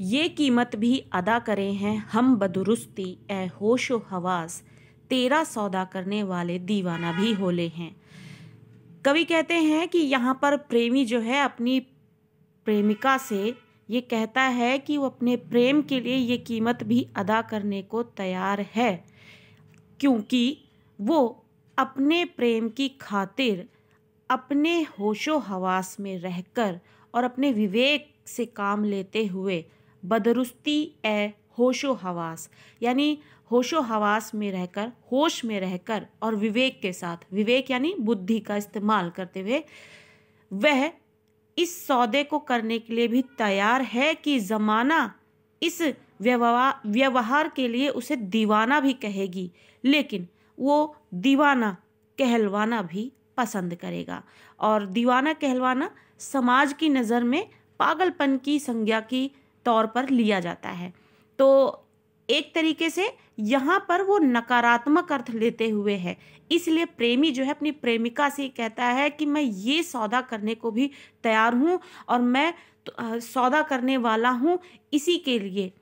ये कीमत भी अदा करें हैं हम बदुरुस्ती ए होश व हवास तेरा सौदा करने वाले दीवाना भी होले हैं कवि कहते हैं कि यहाँ पर प्रेमी जो है अपनी प्रेमिका से ये कहता है कि वो अपने प्रेम के लिए ये कीमत भी अदा करने को तैयार है क्योंकि वो अपने प्रेम की खातिर अपने होशो हवास में रहकर और अपने विवेक से काम लेते हुए बदरुस्ती ए होशो हवास यानी होशो हवास में रहकर होश में रहकर और विवेक के साथ विवेक यानी बुद्धि का इस्तेमाल करते हुए वह इस सौदे को करने के लिए भी तैयार है कि ज़माना इस व्यवहार व्यवहार के लिए उसे दीवाना भी कहेगी लेकिन वो दीवाना कहलवाना भी पसंद करेगा और दीवाना कहलवाना समाज की नज़र में पागलपन की संज्ञा की तौर पर लिया जाता है तो एक तरीके से यहाँ पर वो नकारात्मक अर्थ लेते हुए है इसलिए प्रेमी जो है अपनी प्रेमिका से कहता है कि मैं ये सौदा करने को भी तैयार हूँ और मैं तो, सौदा करने वाला हूँ इसी के लिए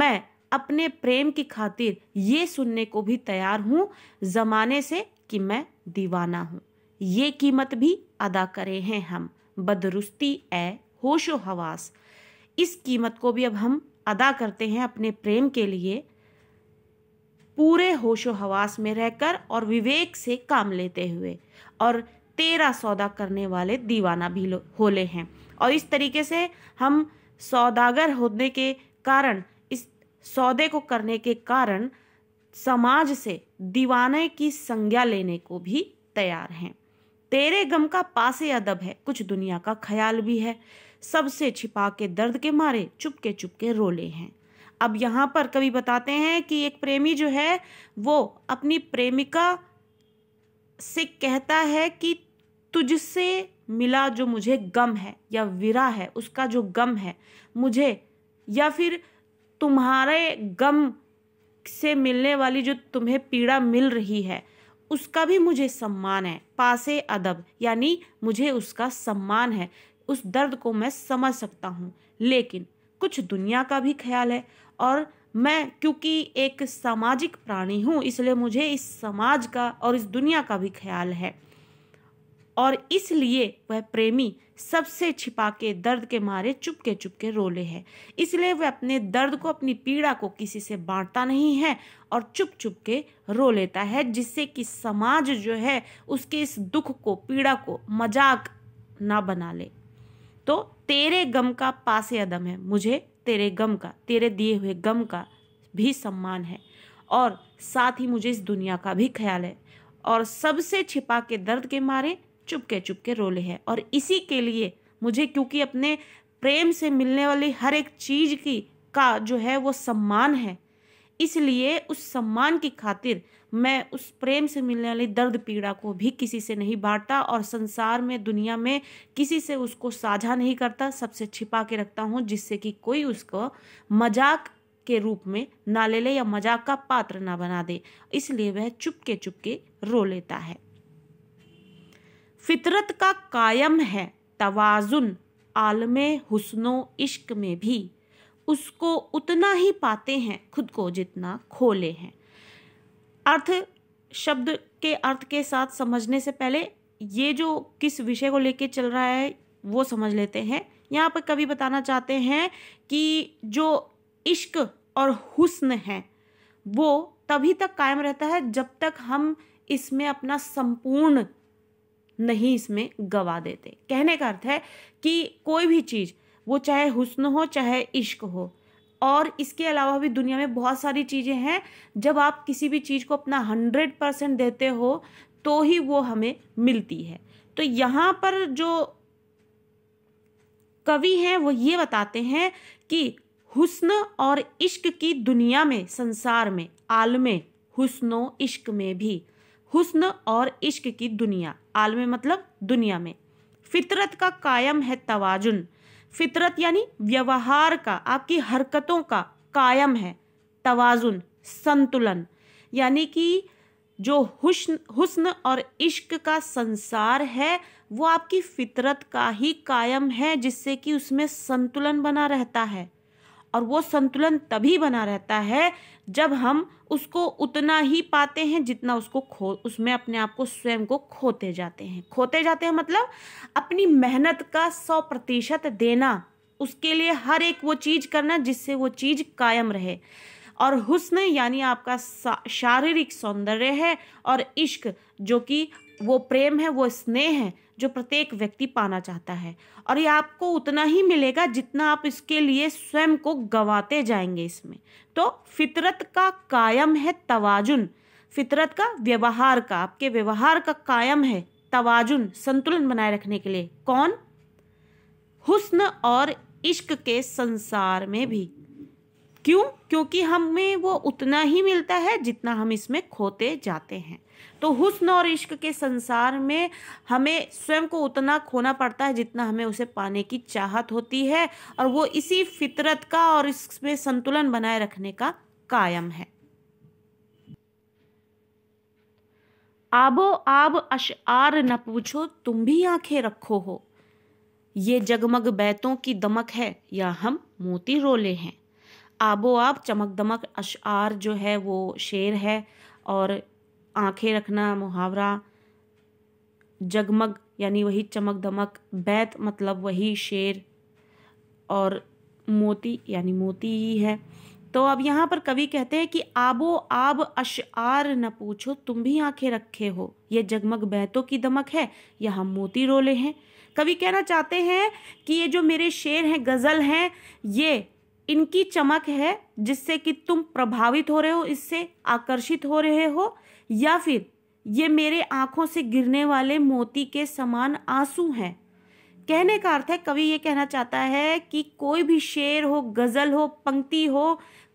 मैं अपने प्रेम की खातिर ये सुनने को भी तैयार हूँ ज़माने से कि मैं दीवाना हूँ ये कीमत भी अदा करे हैं हम बदरुस्ती ए होशो हवास इस कीमत को भी अब हम अदा करते हैं अपने प्रेम के लिए पूरे होशो हवास में रहकर और विवेक से काम लेते हुए और तेरा सौदा करने वाले दीवाना भी होले हैं और इस तरीके से हम सौदागर होने के कारण इस सौदे को करने के कारण समाज से दीवाने की संज्ञा लेने को भी तैयार हैं तेरे गम का पासे अदब है कुछ दुनिया का ख्याल भी है सबसे छिपा के दर्द के मारे चुपके चुपके रोले हैं अब यहाँ पर कवि बताते हैं कि एक प्रेमी जो है वो अपनी प्रेमिका से कहता है कि तुझसे मिला जो मुझे गम है या विरा है उसका जो गम है मुझे या फिर तुम्हारे गम से मिलने वाली जो तुम्हें पीड़ा मिल रही है उसका भी मुझे सम्मान है पासे अदब यानी मुझे उसका सम्मान है उस दर्द को मैं समझ सकता हूँ लेकिन कुछ दुनिया का भी ख्याल है और मैं क्योंकि एक सामाजिक प्राणी हूँ इसलिए मुझे इस समाज का और इस दुनिया का भी ख्याल है और इसलिए वह प्रेमी सबसे छिपा के दर्द के मारे चुपके चुपके रोले है इसलिए वह अपने दर्द को अपनी पीड़ा को किसी से बांटता नहीं है और चुप चुप के रो लेता है जिससे कि समाज जो है उसके इस दुख को पीड़ा को मजाक ना बना ले तो तेरे गम का पास अदम है मुझे तेरे गम का तेरे दिए हुए गम का भी सम्मान है और साथ ही मुझे इस दुनिया का भी ख्याल है और सबसे छिपा के दर्द के मारे चुपके चुपके रोले हैं और इसी के लिए मुझे क्योंकि अपने प्रेम से मिलने वाली हर एक चीज़ की का जो है वो सम्मान है इसलिए उस सम्मान की खातिर मैं उस प्रेम से मिलने वाली दर्द पीड़ा को भी किसी से नहीं बांटता और संसार में दुनिया में किसी से उसको साझा नहीं करता सबसे छिपा के रखता हूँ जिससे कि कोई उसको मजाक के रूप में ना ले ले या मजाक का पात्र ना बना दे इसलिए वह चुपके चुपके रो लेता है फितरत का कायम है तवाजुन आलम हुस्नो इश्क में भी उसको उतना ही पाते हैं खुद को जितना खोले हैं अर्थ शब्द के अर्थ के साथ समझने से पहले ये जो किस विषय को लेके चल रहा है वो समझ लेते हैं यहाँ पर कभी बताना चाहते हैं कि जो इश्क और हुस्न है वो तभी तक कायम रहता है जब तक हम इसमें अपना संपूर्ण नहीं इसमें गवा देते कहने का अर्थ है कि कोई भी चीज़ वो चाहे हुस्न हो चाहे इश्क हो और इसके अलावा भी दुनिया में बहुत सारी चीज़ें हैं जब आप किसी भी चीज़ को अपना हंड्रेड परसेंट देते हो तो ही वो हमें मिलती है तो यहाँ पर जो कवि हैं वो ये बताते हैं कि हुस्न और इश्क की दुनिया में संसार में आलम हुस्नो इश्क में भी हुस्न और इश्क की दुनिया आलम मतलब दुनिया में फितरत का कायम है तवाजुन फितरत यानी व्यवहार का आपकी हरकतों का कायम है तवाजुन संतुलन यानी कि जो हुस्न हुस्न और इश्क का संसार है वो आपकी फितरत का ही कायम है जिससे कि उसमें संतुलन बना रहता है और वो संतुलन तभी बना रहता है जब हम उसको उतना ही पाते हैं जितना उसको खो उसमें अपने आप को स्वयं को खोते जाते हैं खोते जाते हैं मतलब अपनी मेहनत का सौ प्रतिशत देना उसके लिए हर एक वो चीज़ करना जिससे वो चीज़ कायम रहे और हुस्न यानी आपका शारीरिक सौंदर्य है और इश्क जो कि वो प्रेम है वो स्नेह है जो प्रत्येक व्यक्ति पाना चाहता है और ये आपको उतना ही मिलेगा जितना आप इसके लिए स्वयं को गंवाते जाएंगे इसमें तो फितरत का कायम है तवाजुन फितरत का व्यवहार का आपके व्यवहार का कायम है तवाजुन संतुलन बनाए रखने के लिए कौन हुस्न और इश्क के संसार में भी क्यों क्योंकि हमें वो उतना ही मिलता है जितना हम इसमें खोते जाते हैं तो हुस्न और इश्क के संसार में हमें स्वयं को उतना खोना पड़ता है जितना हमें उसे पाने की चाहत होती है और वो इसी फितरत का और इसमें संतुलन बनाए रखने का कायम है आबो आब आर न पूछो तुम भी आंखें रखो हो ये जगमग बैतों की दमक है या हम मोती रोले हैं आबो आब चमक दमक अशार जो है वो शेर है और आंखें रखना मुहावरा जगमग यानी वही चमक दमक बैत मतलब वही शेर और मोती यानी मोती ही है तो अब यहाँ पर कवि कहते हैं कि आबो आब आर न पूछो तुम भी आंखें रखे हो ये जगमग बहतों की दमक है यहाँ मोती रोले हैं कवि कहना चाहते हैं कि ये जो मेरे शेर हैं गज़ल हैं ये इनकी चमक है जिससे कि तुम प्रभावित हो रहे हो इससे आकर्षित हो रहे हो या फिर ये मेरे आंखों से गिरने वाले मोती के समान आंसू हैं कहने का अर्थ है कवि ये कहना चाहता है कि कोई भी शेर हो गज़ल हो पंक्ति हो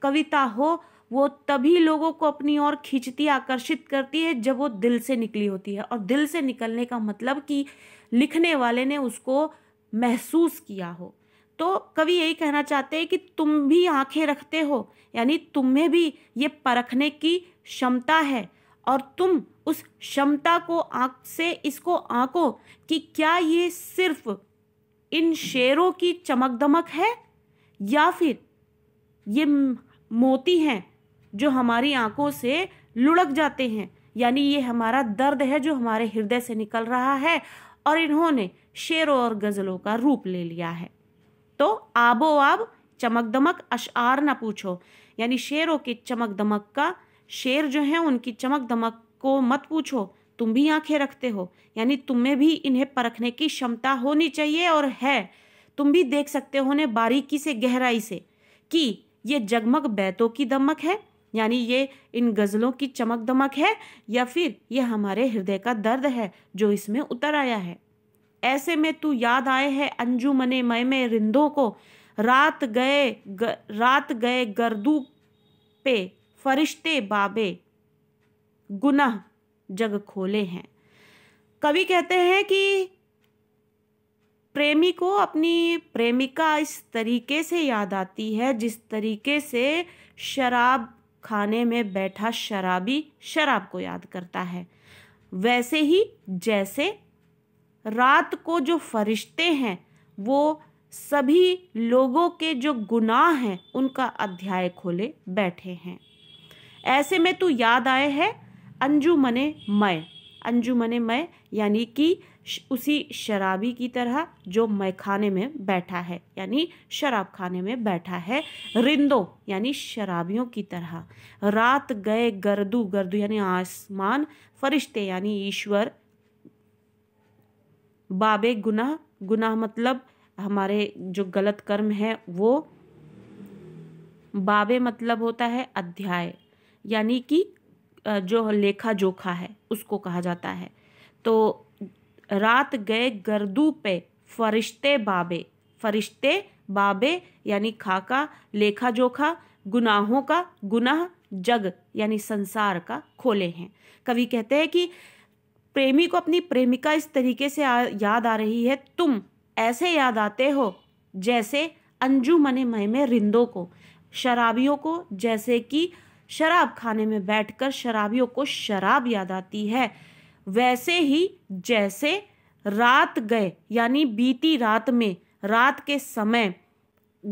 कविता हो वो तभी लोगों को अपनी ओर खींचती आकर्षित करती है जब वो दिल से निकली होती है और दिल से निकलने का मतलब कि लिखने वाले ने उसको महसूस किया हो तो कवि यही कहना चाहते हैं कि तुम भी आंखें रखते हो यानी तुम्हें भी ये परखने की क्षमता है और तुम उस क्षमता को आंख से इसको आंको कि क्या ये सिर्फ इन शेरों की चमक दमक है या फिर ये मोती हैं जो हमारी आंखों से लुढ़क जाते हैं यानी ये हमारा दर्द है जो हमारे हृदय से निकल रहा है और इन्होंने शेरों और गज़लों का रूप ले लिया है तो आबो आब चमक दमक अशार ना पूछो यानी शेरों के चमक दमक का शेर जो हैं उनकी चमक दमक को मत पूछो तुम भी आंखें रखते हो यानी तुम्हें भी इन्हें परखने की क्षमता होनी चाहिए और है तुम भी देख सकते हो उन्हें बारीकी से गहराई से कि ये जगमग बैतों की दमक है यानी ये इन गज़लों की चमक दमक है या फिर ये हमारे हृदय का दर्द है जो इसमें उतर आया है ऐसे में तू याद आए है अंजुमने मय में रिंदों को रात गए ग, रात गए गर्दू पे फरिश्ते बाबे गुनाह जग खोले हैं कवि कहते हैं कि प्रेमी को अपनी प्रेमिका इस तरीके से याद आती है जिस तरीके से शराब खाने में बैठा शराबी शराब को याद करता है वैसे ही जैसे रात को जो फरिश्ते हैं वो सभी लोगों के जो गुनाह हैं उनका अध्याय खोले बैठे हैं ऐसे में तो याद आए है अंजुमने मैं अंजुमने मैं यानी कि उसी शराबी की तरह जो खाने में बैठा है यानी शराब खाने में बैठा है रिंदो यानी शराबियों की तरह रात गए गर्दू गर्दू यानी आसमान फरिश्ते यानी ईश्वर बाबे गुनाह गुनाह मतलब हमारे जो गलत कर्म है वो बाबे मतलब होता है अध्याय यानी कि जो लेखा जोखा है उसको कहा जाता है तो रात गए गर्दू पे फरिश्ते बाबे फरिश्ते बाबे यानी खाका लेखा जोखा गुनाहों का गुनाह जग यानी संसार का खोले हैं कवि कहते हैं कि प्रेमी को अपनी प्रेमिका इस तरीके से आ, याद आ रही है तुम ऐसे याद आते हो जैसे अंजू मने में रिंदों को शराबियों को जैसे कि शराब खाने में बैठकर शराबियों को शराब याद आती है वैसे ही जैसे रात गए यानी बीती रात में रात के समय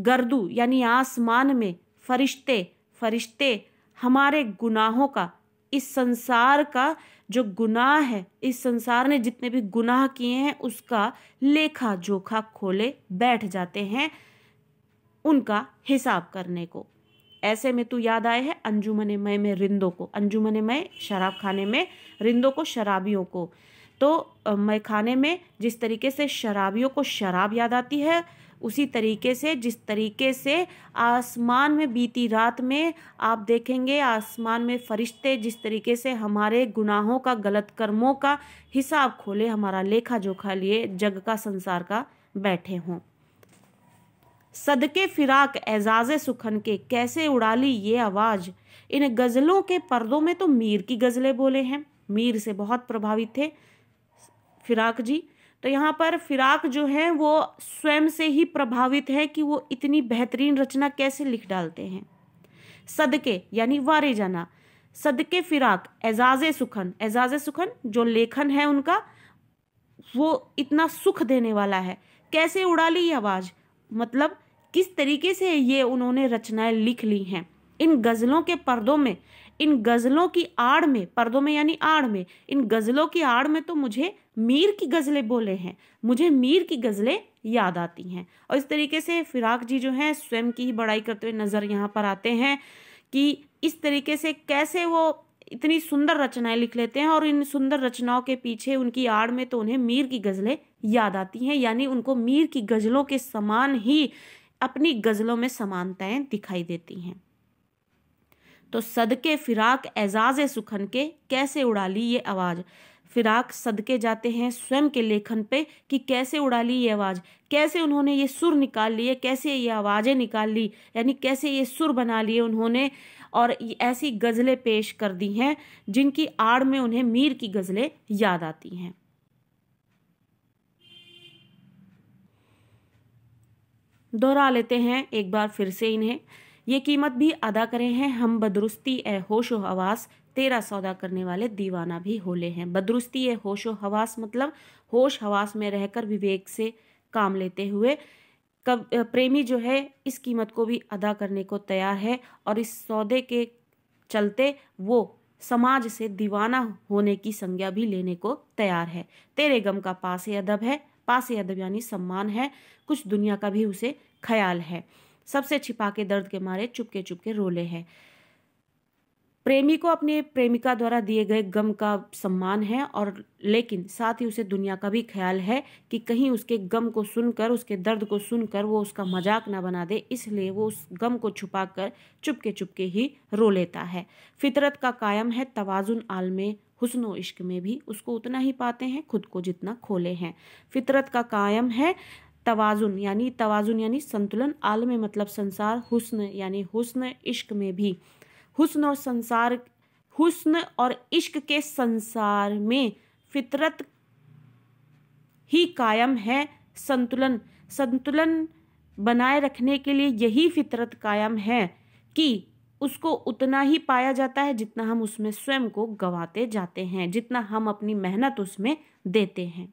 गर्दू यानी आसमान में फरिश्ते फरिश्ते हमारे गुनाहों का इस संसार का जो गुनाह है इस संसार ने जितने भी गुनाह किए हैं उसका लेखा जोखा खोले बैठ जाते हैं उनका हिसाब करने को ऐसे में तू याद आए है अंजुमन मय में रिंदों को अंजुमन मय शराब खाने में रिंदों को शराबियों को तो मय खाने में जिस तरीके से शराबियों को शराब याद आती है उसी तरीके से जिस तरीके से आसमान में बीती रात में आप देखेंगे आसमान में फरिश्ते जिस तरीके से हमारे गुनाहों का गलत कर्मों का हिसाब खोले हमारा लेखा जोखा लिए जग का संसार का बैठे हों सदके फिराक एजाज सुखन के कैसे उड़ा ली ये आवाज़ इन गज़लों के पर्दों में तो मीर की गज़लें बोले हैं मीर से बहुत प्रभावित थे फिराक जी तो यहाँ पर फिराक जो हैं वो स्वयं से ही प्रभावित है कि वो इतनी बेहतरीन रचना कैसे लिख डालते हैं सदके यानी वारे जाना सदके फिराक एजाज सुखन एजाज सुखन जो लेखन है उनका वो इतना सुख देने वाला है कैसे उड़ा ली आवाज़ मतलब किस तरीके से ये उन्होंने रचनाएं लिख ली हैं इन गज़लों के पर्दों में इन गज़लों की आड़ में पर्दों में यानी आड़ में इन गज़लों की आड़ में तो मुझे मीर की गज़लें बोले हैं मुझे मीर की गज़लें याद आती हैं और इस तरीके से फिराक जी जो हैं स्वयं की ही बड़ाई करते हुए नज़र यहाँ पर आते हैं कि इस तरीके से कैसे वो इतनी सुंदर रचनाएं लिख लेते हैं और इन सुंदर रचनाओं के पीछे उनकी आड़ में तो उन्हें मीर की गज़लें याद आती हैं यानी उनको मीर की गज़लों के समान ही अपनी गज़लों में समानताएं दिखाई देती हैं तो सदके फिराक एजाज सुखन के कैसे उड़ा ली ये आवाज़ फिराक सदके जाते हैं स्वयं के लेखन पे कि कैसे उड़ा ली ये आवाज़ कैसे उन्होंने ये सुर निकाल लिए कैसे ये आवाज़ें निकाल ली यानी कैसे ये सुर बना लिए उन्होंने और ऐसी गज़लें पेश कर दी हैं जिनकी आड़ में उन्हें मीर की गज़लें याद आती हैं दोहरा लेते हैं एक बार फिर से इन्हें ये कीमत भी अदा करें हैं हम बदरुस्ती ए होश व हवास तेरा सौदा करने वाले दीवाना भी होले हैं बदरुस्ती ए होश व हवास मतलब होश हवास में रहकर विवेक से काम लेते हुए कब प्रेमी जो है इस कीमत को भी अदा करने को तैयार है और इस सौदे के चलते वो समाज से दीवाना होने की संज्ञा भी लेने को तैयार है तेरे गम का पास अदब है पास यादव यानी सम्मान है कुछ दुनिया का भी उसे ख्याल है सबसे छिपा के दर्द के मारे चुपके चुपके रोले है प्रेमी को अपने प्रेमिका द्वारा दिए गए गम का सम्मान है और लेकिन साथ ही उसे दुनिया का भी ख्याल है कि कहीं उसके गम को सुनकर उसके दर्द को सुनकर वो उसका मजाक ना बना दे इसलिए वो उस गम को छुपा कर चुपके चुपके ही रो लेता है फितरत का कायम है तोज़ुन आलम व इश्क में भी उसको उतना ही पाते हैं खुद को जितना खोले हैं फितरत का कायम है तवाजुन यानी तवाजुन यानी संतुलन आलम मतलब संसार हुस्न यानी हुस्न इश्क में भी हुस्न और संसार हुस्न और इश्क के संसार में फितरत ही कायम है संतुलन संतुलन बनाए रखने के लिए यही फितरत कायम है कि उसको उतना ही पाया जाता है जितना हम उसमें स्वयं को गवाते जाते हैं जितना हम अपनी मेहनत उसमें देते हैं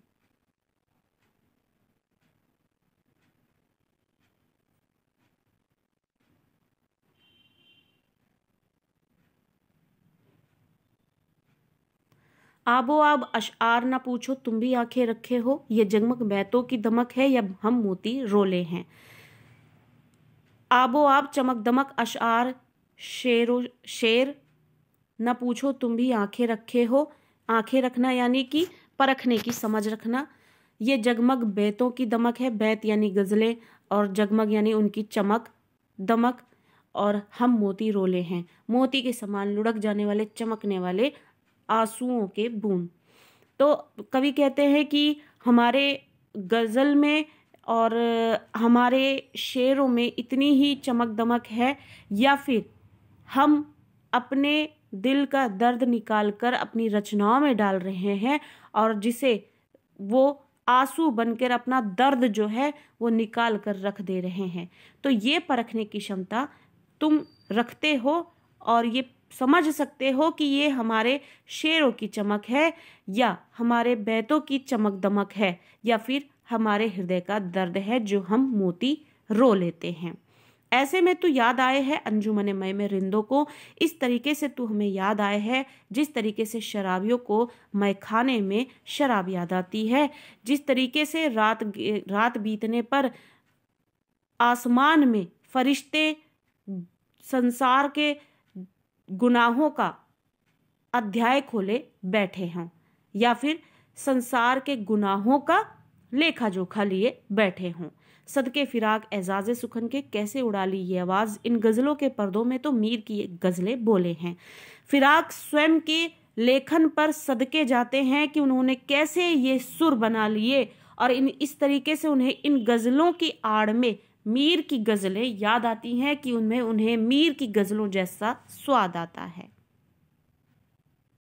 आबो आब अशार ना पूछो तुम भी आंखें रखे हो ये जगमग बैतों की धमक है या हम मोती रोले हैं आबो आब चमक दमक अशार शेरो शेर न पूछो तुम भी आंखें रखे हो आंखें रखना यानी कि परखने की समझ रखना ये जगमग बैतों की दमक है बैत यानी गज़लें और जगमग यानी उनकी चमक दमक और हम मोती रोले हैं मोती के समान लुढ़क जाने वाले चमकने वाले आंसुओं के बूंद तो कवि कहते हैं कि हमारे गज़ल में और हमारे शेरों में इतनी ही चमक दमक है या फिर हम अपने दिल का दर्द निकाल कर अपनी रचनाओं में डाल रहे हैं और जिसे वो आंसू बनकर अपना दर्द जो है वो निकाल कर रख दे रहे हैं तो ये परखने की क्षमता तुम रखते हो और ये समझ सकते हो कि ये हमारे शेरों की चमक है या हमारे बैतों की चमक दमक है या फिर हमारे हृदय का दर्द है जो हम मोती रो लेते हैं ऐसे में तू तो याद आए है अंजुमन मय में रिंदों को इस तरीके से तू तो हमें याद आए है जिस तरीके से शराबियों को मय खाने में शराब याद आती है जिस तरीके से रात रात बीतने पर आसमान में फरिश्ते संसार के गुनाहों का अध्याय खोले बैठे हों या फिर संसार के गुनाहों का लेखा जोखा लिए बैठे हों सदके फिराक एजाज सुखन के कैसे उड़ा ली ये आवाज़ इन गज़लों के पर्दों में तो मीर की गज़लें बोले हैं फिराक स्वयं के लेखन पर सदके जाते हैं कि उन्होंने कैसे ये सुर बना लिए और इन इस तरीके से उन्हें इन गज़लों की आड़ में मीर की गज़लें याद आती हैं कि उनमें उन्हें मीर की गज़लों जैसा स्वाद आता है